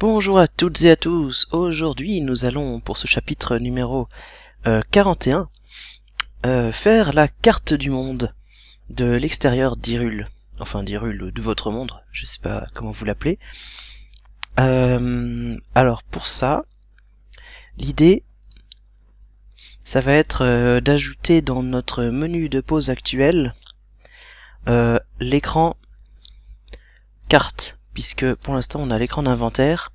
Bonjour à toutes et à tous, aujourd'hui nous allons pour ce chapitre numéro 41 euh, euh, faire la carte du monde de l'extérieur d'Irul, enfin d'Irul de votre monde, je sais pas comment vous l'appelez. Euh, alors pour ça, l'idée ça va être d'ajouter dans notre menu de pause actuel l'écran carte puisque pour l'instant on a l'écran d'inventaire.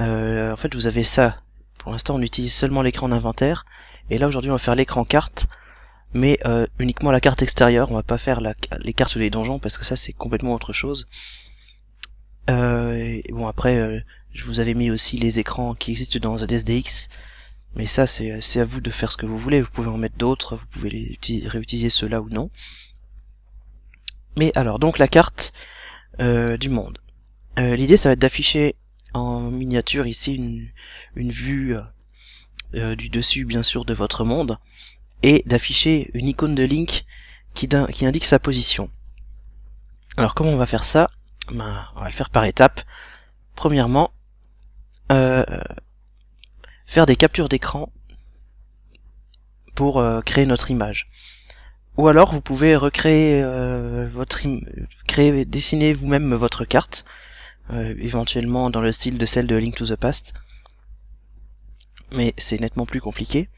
Euh, en fait vous avez ça. Pour l'instant on utilise seulement l'écran d'inventaire. Et là aujourd'hui on va faire l'écran carte, mais euh, uniquement la carte extérieure. On va pas faire les cartes des donjons parce que ça c'est complètement autre chose. Euh, bon après je vous avais mis aussi les écrans qui existent dans ZSDX. Mais ça c'est à vous de faire ce que vous voulez. Vous pouvez en mettre d'autres, vous pouvez réutiliser ceux-là ou non. Mais alors donc la carte, euh, du monde. Euh, l'idée, ça va être d'afficher en miniature ici une, une vue euh, du dessus, bien sûr, de votre monde, et d'afficher une icône de Link qui, qui, indique sa position. Alors, comment on va faire ça ben, On va le faire par étapes. Premièrement, faire des captures d'écran pour créer notre image ou alors vous pouvez recréer euh, votre créer dessiner vous-même votre carte euh, éventuellement dans le style de celle de Link to the Past mais c'est nettement plus compliqué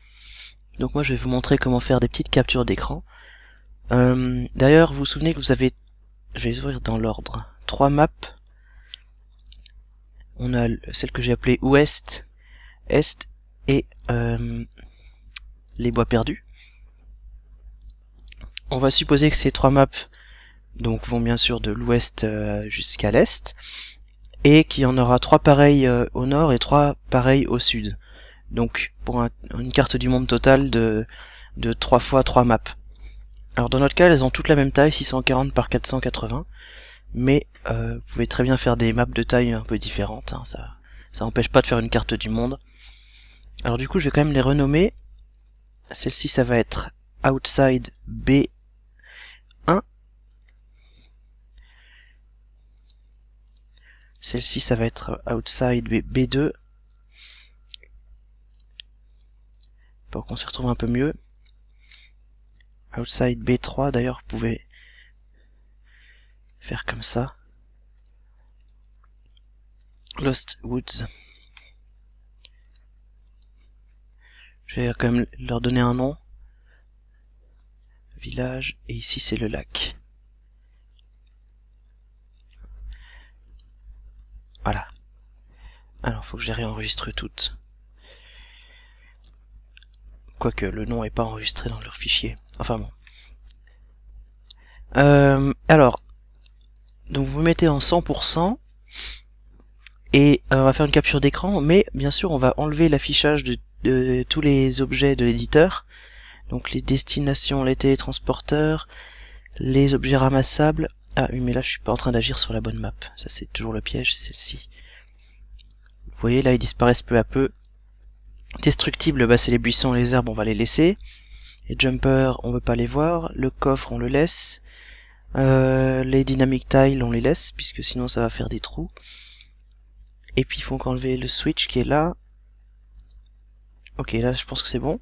donc moi je vais vous montrer comment faire des petites captures d'écran euh, d'ailleurs vous vous souvenez que vous avez je vais les ouvrir dans l'ordre trois maps on a celle que j'ai appelée ouest est et les bois perdus on va supposer que ces trois maps donc vont bien sûr de l'ouest euh, jusqu'à l'est et qu'il y en aura trois pareilles euh, au nord et trois pareilles au sud. Donc pour une carte du monde totale de, de 3 fois 3 maps. Alors dans notre cas elles ont toutes la même taille, 640 par 480, mais euh, vous pouvez très bien faire des maps de taille un peu différentes, hein, ça ça empêche pas de faire une carte du monde. Alors du coup je vais quand même les renommer. Celle-ci ça va être Outside B Celle-ci, ça va être outside B2. Pour qu'on s'y retrouve un peu mieux. Outside B3, d'ailleurs, vous pouvez faire comme ça. Lost Woods. Je vais quand même leur donner un nom. Village, et ici c'est le lac. Voilà. Alors, faut que je les réenregistre toutes. Quoique, le nom n'est pas enregistré dans leur fichier. Enfin bon. Euh, alors, donc vous mettez en 100%, et euh, on va faire une capture d'écran, mais bien sûr on va enlever l'affichage de, tous les objets de l'éditeur, donc les destinations, les télétransporteurs, les objets ramassables, ah oui, mais là je suis pas en train d'agir sur la bonne map. Ça c'est toujours le piège, c'est celle-ci. Vous voyez, là ils disparaissent peu à peu. Destructible, bah c'est les buissons les herbes, on va les laisser. Les jumpers, on veut pas les voir. Le coffre, on le laisse. Euh, les dynamic tiles, on les laisse, puisque sinon ça va faire des trous. Et puis il faut enlever le switch qui est là. Ok, là je pense que c'est bon.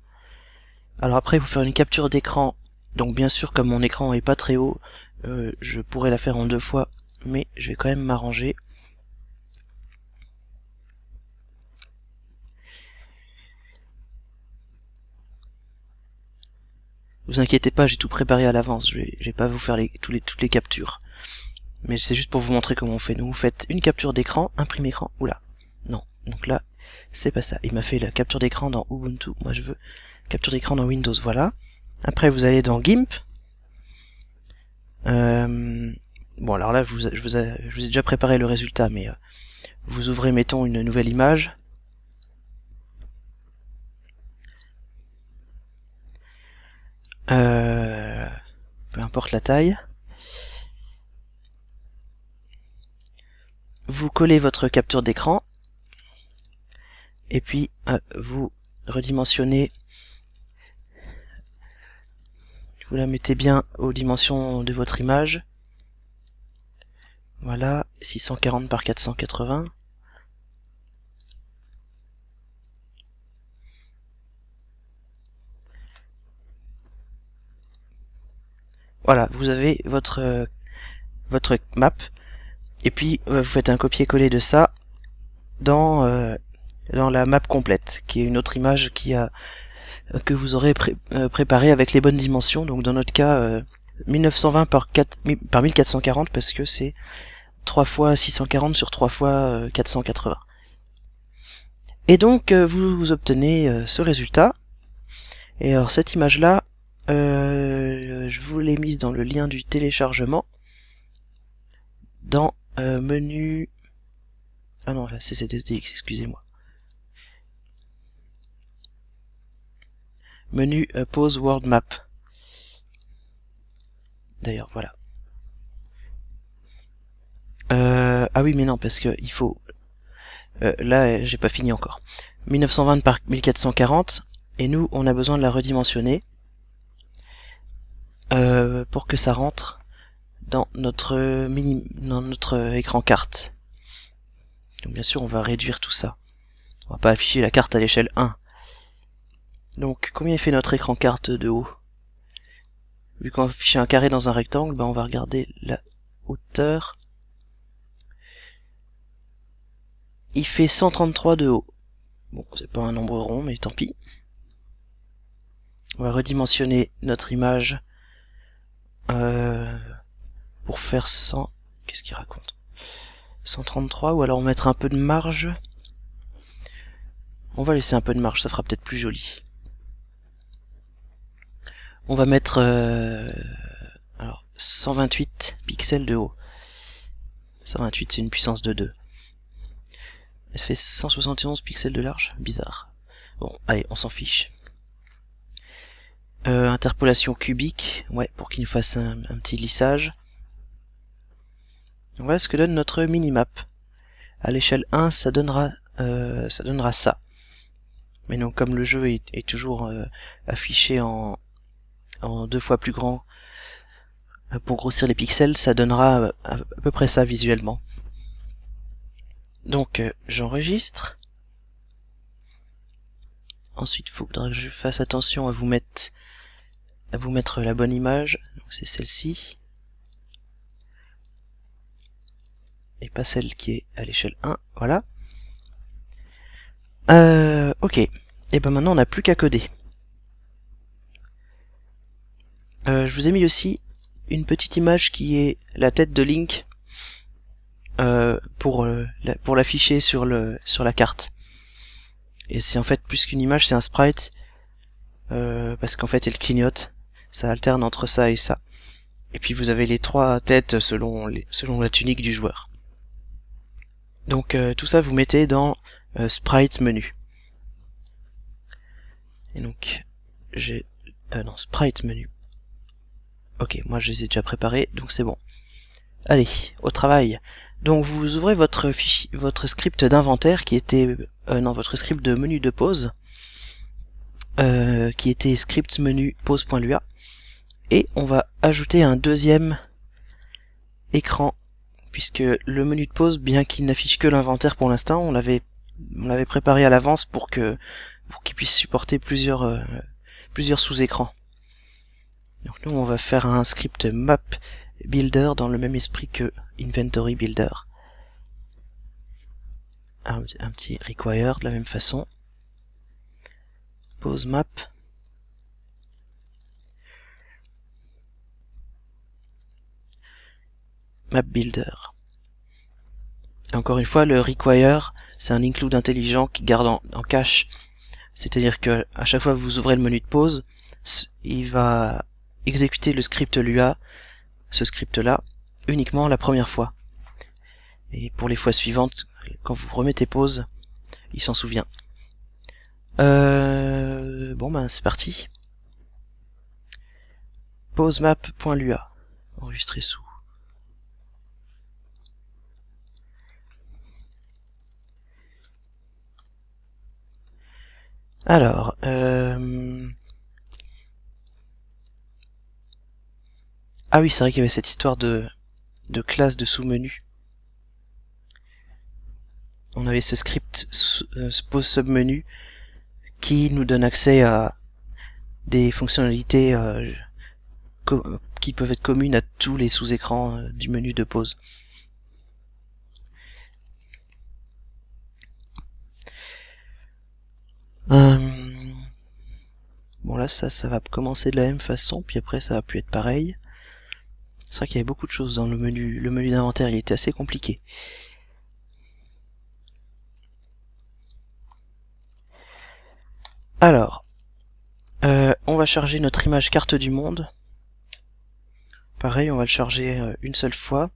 Alors après, il faut faire une capture d'écran. Donc bien sûr, comme mon écran est pas très haut, euh, je pourrais la faire en deux fois, mais je vais quand même m'arranger. Vous inquiétez pas, j'ai tout préparé à l'avance, je, vais, pas vous faire toutes les captures. Mais c'est juste pour vous montrer comment on fait. Donc vous faites une capture d'écran, imprime écran, oula. Non, donc là, c'est pas ça. Il m'a fait la capture d'écran dans Ubuntu, moi je veux capture d'écran dans Windows, voilà. Après vous allez dans GIMP, euh, bon, alors là, je vous, ai, déjà préparé le résultat, mais euh, vous ouvrez, mettons, une nouvelle image. Euh, peu importe la taille. Vous collez votre capture d'écran. Et puis, vous redimensionnez vous la mettez bien aux dimensions de votre image. Voilà, 640 par 480. Voilà, vous avez votre, euh, votre map. Et puis, euh, vous faites un copier-coller de ça dans, euh, dans la map complète, qui est une autre image qui a euh, que vous aurez euh, préparé avec les bonnes dimensions. Donc dans notre cas, 1920 euh, par, 1440 parce que c'est 3 fois 640 sur 3 fois 480. Et donc vous, obtenez ce résultat. Et alors cette image là, je vous l'ai mise dans le lien du téléchargement. Dans menu... Ah non, là c'est CDSDX, excusez-moi. menu euh, pause world map. D'ailleurs, voilà. Euh, ah oui, mais non, parce que il faut... Euh, là, j'ai pas fini encore. 1920 par 1440, et nous, on a besoin de la redimensionner euh, pour que ça rentre dans notre mini, dans notre écran carte. Donc bien sûr, on va réduire tout ça. On va pas afficher la carte à l'échelle 1. Donc, combien fait notre écran carte de haut Vu qu'on afficher un carré dans un rectangle, ben on va regarder la hauteur. Il fait 133 de haut. Bon, c'est pas un nombre rond, mais tant pis. On va redimensionner notre image euh, pour faire 100... Qu'est-ce qu'il raconte 133, ou alors on mettra un peu de marge. On va laisser un peu de marge, ça fera peut-être plus joli. On va mettre euh, alors 128 pixels de haut. 128 c'est une puissance de 2. Ça fait 171 pixels de large Bizarre. Bon, allez, on s'en fiche. Euh, interpolation cubique, ouais, pour qu'il nous fasse un, petit lissage. Voilà ce que donne notre minimap. À l'échelle 1, ça donnera, euh, ça donnera ça. Mais non, comme le jeu est, toujours affiché en, en deux fois plus grand euh, pour grossir les pixels, ça donnera euh, à peu près ça visuellement. Donc euh, j'enregistre. Ensuite, il faudra que je fasse attention à vous mettre à vous mettre la bonne image. c'est celle-ci. Et pas celle qui est à l'échelle 1. Voilà. ok. Et ben maintenant on n'a plus qu'à coder. Euh, je vous ai mis aussi une petite image qui est la tête de Link euh, pour euh, pour l'afficher sur le sur la carte. Et c'est en fait plus qu'une image, c'est un sprite parce qu'en fait elle clignote. Ça alterne entre ça et ça. Et puis vous avez les trois têtes selon selon la tunique du joueur. Donc tout ça vous mettez dans sprite menu. Et donc j'ai non sprite menu Ok, moi je les ai déjà préparés, donc c'est bon. Allez, au travail. Donc vous ouvrez votre, votre script d'inventaire qui était... Euh, non, votre script de menu de pause. Euh, qui était script menu pause.lua. Et on va ajouter un deuxième écran, puisque le menu de pause, bien qu'il n'affiche que l'inventaire pour l'instant, on l'avait l'avait préparé à l'avance pour que pour qu'il puisse supporter plusieurs euh, plusieurs sous-écrans. Donc nous, on va faire un script map builder dans le même esprit que inventory builder. Un, petit require de la même façon. Pose map. Map builder. encore une fois, le require, c'est un include intelligent qui garde en, cache. C'est-à-dire que à chaque fois que vous ouvrez le menu de pause, il va exécuter le script LUA, ce script là, uniquement la première fois. Et pour les fois suivantes, quand vous remettez pause, il s'en souvient. Euh, bon ben c'est parti. Pause enregistré sous. Alors, euh, Ah oui, c'est vrai qu'il y avait cette histoire de, classe de sous-menu. On avait ce script euh, pose menu qui nous donne accès à des fonctionnalités euh, qui peuvent être communes à tous les sous-écrans euh, du menu de pause. bon là ça ça va commencer de la même façon puis après ça va plus être pareil c'est vrai qu'il y avait beaucoup de choses dans le menu. Le menu d'inventaire, il était assez compliqué. Alors, euh, on va charger notre image carte du monde. Pareil, on va le charger euh, une seule fois.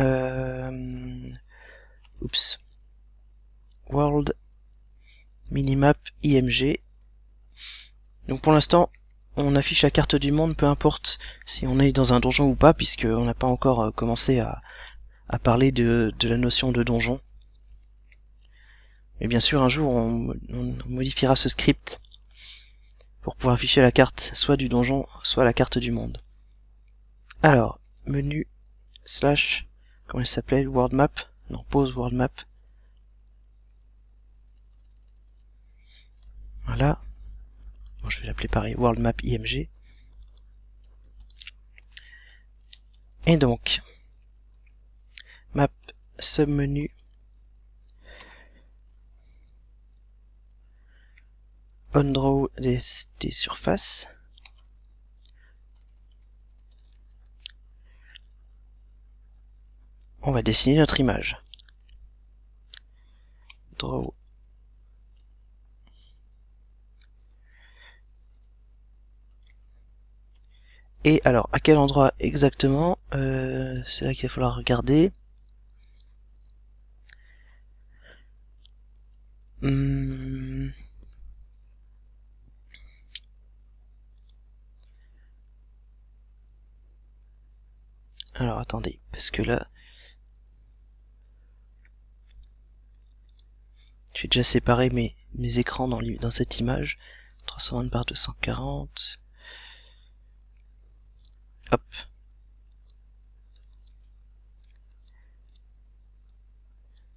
Euh, oups. World Minimap IMG. Donc pour l'instant, on affiche la carte du monde, peu importe si on est dans un donjon ou pas, puisqu'on n'a pas encore euh, commencé à, parler de, la notion de donjon. Mais bien sûr, un jour, on, modifiera ce script pour pouvoir afficher la carte soit du donjon, soit la carte du monde. Alors, menu, slash, comment il s'appelait, world map, non, pause world map. Voilà, je vais l'appeler pareil, World Map IMG. Et donc, map submenu. OnDraw des, des surfaces. On va dessiner notre image. Draw Et alors, à quel endroit exactement euh, C'est là qu'il va falloir regarder. Hmm. Alors attendez, parce que là... J'ai déjà séparé mes, écrans dans, dans cette image. 320 par 240. Hop.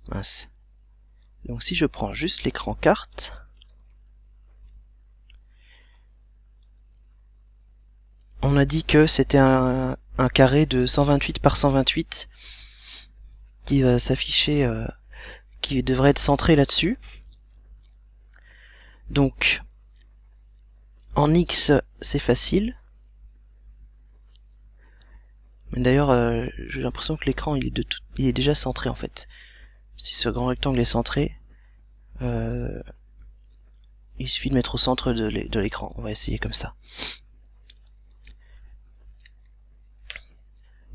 Mince. Donc si je prends juste l'écran carte, on a dit que c'était un, carré de 128 par 128 qui va s'afficher, euh, qui devrait être centré là-dessus. Donc en X c'est facile, d'ailleurs, euh, j'ai l'impression que l'écran il est de tout, il est déjà centré en fait. Si ce grand rectangle est centré, euh, il suffit de mettre au centre de l'écran. On va essayer comme ça.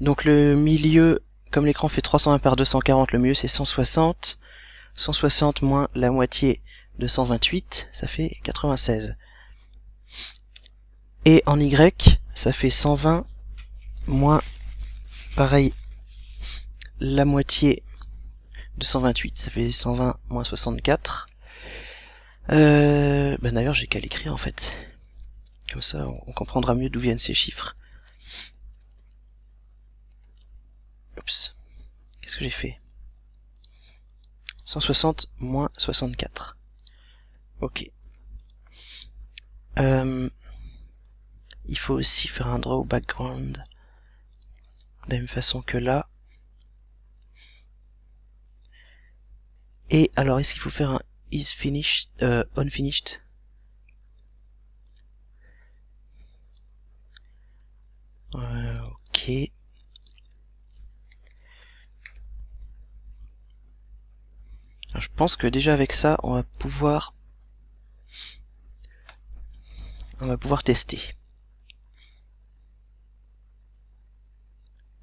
Donc le milieu, comme l'écran fait 320 par 240, le milieu c'est 160. 160 moins la moitié de 128, ça fait 96. Et en Y, ça fait 120 moins pareil, la moitié de 128, ça fait 120 moins 64. Euh, ben d'ailleurs, j'ai qu'à l'écrire en fait. Comme ça, on comprendra mieux d'où viennent ces chiffres. Oups. Qu'est-ce que j'ai fait 160 moins 64. Ok. Euh, il faut aussi faire un draw background de la même façon que là. Et alors, est-ce qu'il faut faire un is finished, euh, unfinished euh, Ok. je pense que déjà avec ça, on va pouvoir, on va pouvoir tester.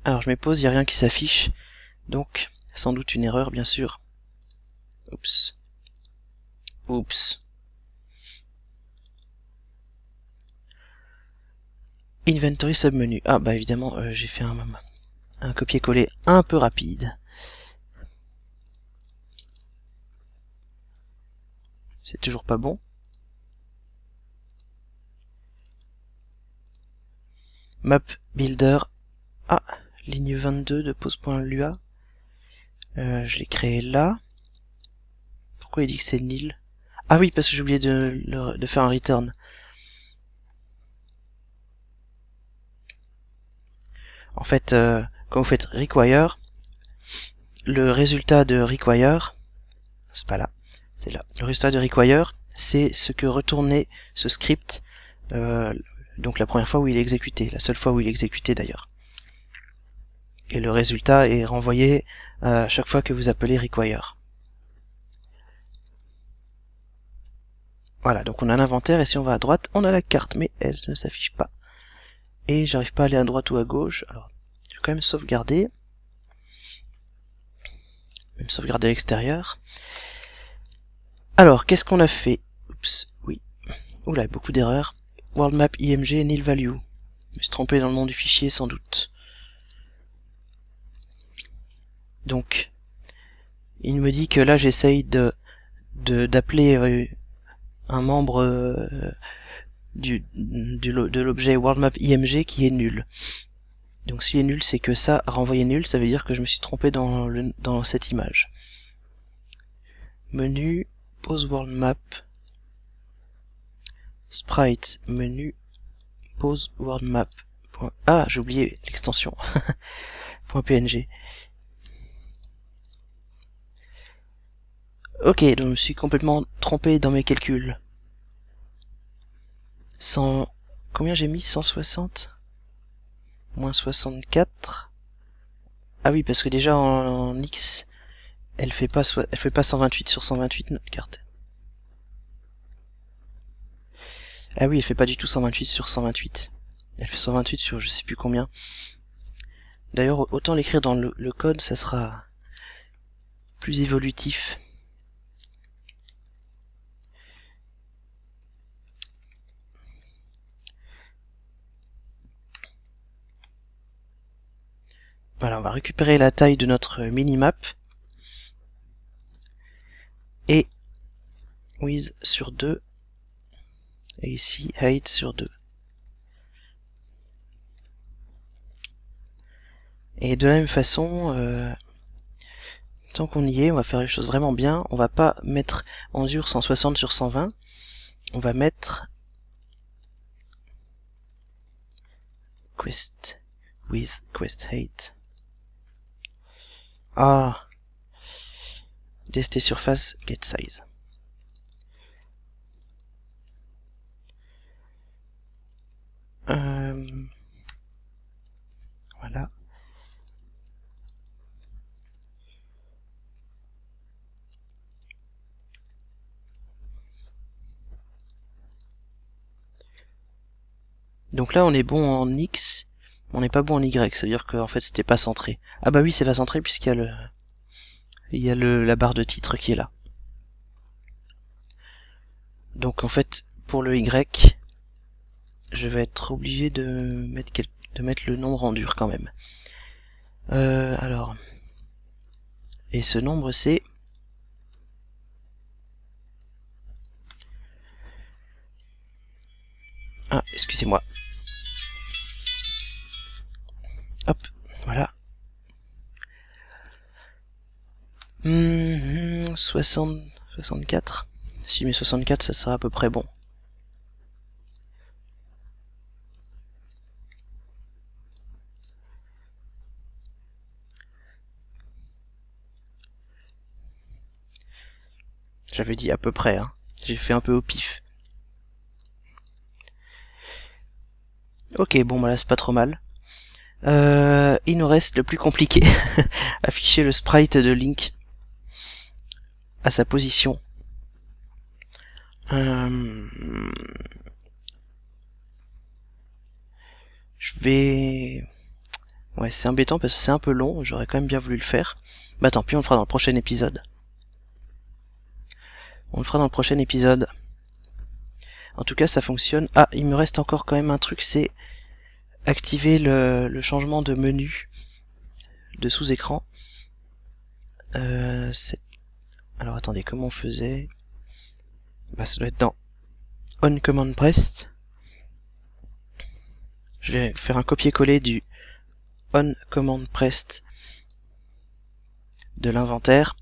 Alors je mets pause, il n'y a rien qui s'affiche. Donc, sans doute une erreur, bien sûr. Oups. Oups. Inventory submenu. Ah bah évidemment, euh, j'ai fait un, un copier-coller un peu rapide. C'est toujours pas bon. Map Builder. Ah ligne 22 de pose.lua. Euh, je l'ai créé là. Pourquoi il dit que c'est nil Ah oui, parce que j'ai oublié de, faire un return. En fait, euh, quand vous faites require, le résultat de require, c'est pas là, c'est là. Le résultat de require, c'est ce que retournait ce script, euh, donc la première fois où il est exécuté, la seule fois où il est exécuté d'ailleurs et le résultat est renvoyé euh, à chaque fois que vous appelez require. Voilà, donc on a l'inventaire et si on va à droite, on a la carte, mais elle ne s'affiche pas. Et j'arrive pas à aller à droite ou à gauche, alors je vais quand même sauvegarder. Même sauvegarder à l'extérieur. Alors, qu'est-ce qu'on a fait Oups, oui. Oula, beaucoup d'erreurs. World Map IMG nil value. Je me suis trompé dans le nom du fichier sans doute. Donc, il me dit que là, j'essaye de d'appeler euh, un membre euh, de l'objet WorldMap IMG qui est nul. Donc s'il est nul, c'est que ça a nul, ça veut dire que je me suis trompé dans, cette image. Menu, pose worldmap, sprite, menu, pose worldmap, ah, j'ai oublié l'extension. .png. Ok, donc je me suis complètement trompé dans mes calculs. 100... Combien j'ai mis 160 Moins 64. Ah oui, parce que déjà en, X, elle fait pas fait pas 128 sur 128 notre carte. Ah oui, elle fait pas du tout 128 sur 128. Elle fait 128 sur je sais plus combien. D'ailleurs, autant l'écrire dans le code, ça sera plus évolutif. Voilà, on va récupérer la taille de notre minimap. Et width sur 2. Et ici, height sur 2. Et de la même façon, euh, tant qu'on y est, on va faire les choses vraiment bien. On va pas mettre en dur 160 sur 120. On va mettre quest with quest hate ah. tester surface get size. Euh, voilà. Donc là, on est bon en X. On n'est pas bon en Y, c'est-à-dire qu'en fait c'était pas centré. Ah bah oui, c'est pas centré puisqu'il y a le... Il y a le, la barre de titre qui est là. Donc en fait, pour le Y, je vais être obligé de mettre, de mettre le nombre en dur quand même. Euh, alors... Et ce nombre c'est... Ah, excusez-moi, Hop, voilà. Hum, soixante, 60, 64. Si mais 64, ça sera à peu près bon. J'avais dit à peu près, hein. J'ai fait un peu au pif. Ok, bon, bah c'est pas trop mal. Euh, il nous reste le plus compliqué, afficher le sprite de Link à sa position. Euh, je vais... Ouais, c'est embêtant parce que c'est un peu long, j'aurais quand même bien voulu le faire. Bah tant pis, on le fera dans le prochain épisode. On le fera dans le prochain épisode. En tout cas, ça fonctionne. Ah, il me reste encore quand même un truc, c'est activer le, changement de menu de sous-écran. Euh, alors attendez, comment on faisait bah, Ça doit être dans On Command Press. Je vais faire un copier-coller du On Command Press de l'inventaire.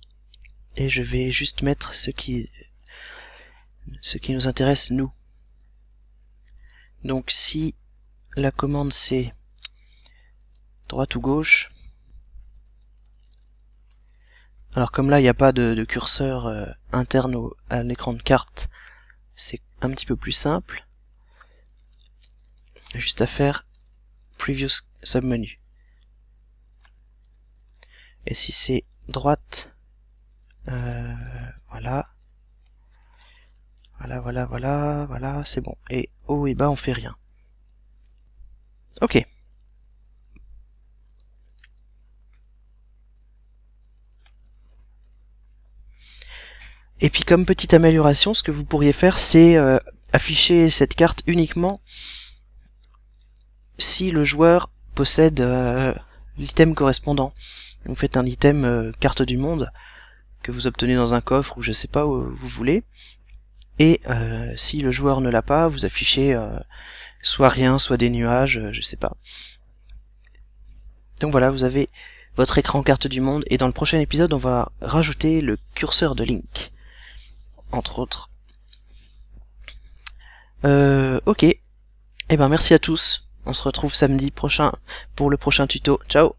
Et je vais juste mettre ce qui, ce qui nous intéresse, nous. Donc si la commande c'est droite ou gauche. Alors comme là il n'y a pas de, curseur euh, interne au, à l'écran de carte, c'est un petit peu plus simple. Juste à faire Previous Submenu. Et si c'est droite, euh, voilà, voilà, voilà, voilà, voilà, c'est bon. Et haut et bas on fait rien. Ok. Et puis comme petite amélioration, ce que vous pourriez faire, c'est euh, afficher cette carte uniquement si le joueur possède euh, l'item correspondant. Vous faites un item euh, carte du monde que vous obtenez dans un coffre ou je sais pas où vous voulez. Et si le joueur ne l'a pas, vous affichez soit rien, soit des nuages, euh, je sais pas. Donc voilà, vous avez votre écran carte du monde, et dans le prochain épisode, on va rajouter le curseur de Link, entre autres. Euh, ok. Eh ben, merci à tous. On se retrouve samedi prochain pour le prochain tuto. Ciao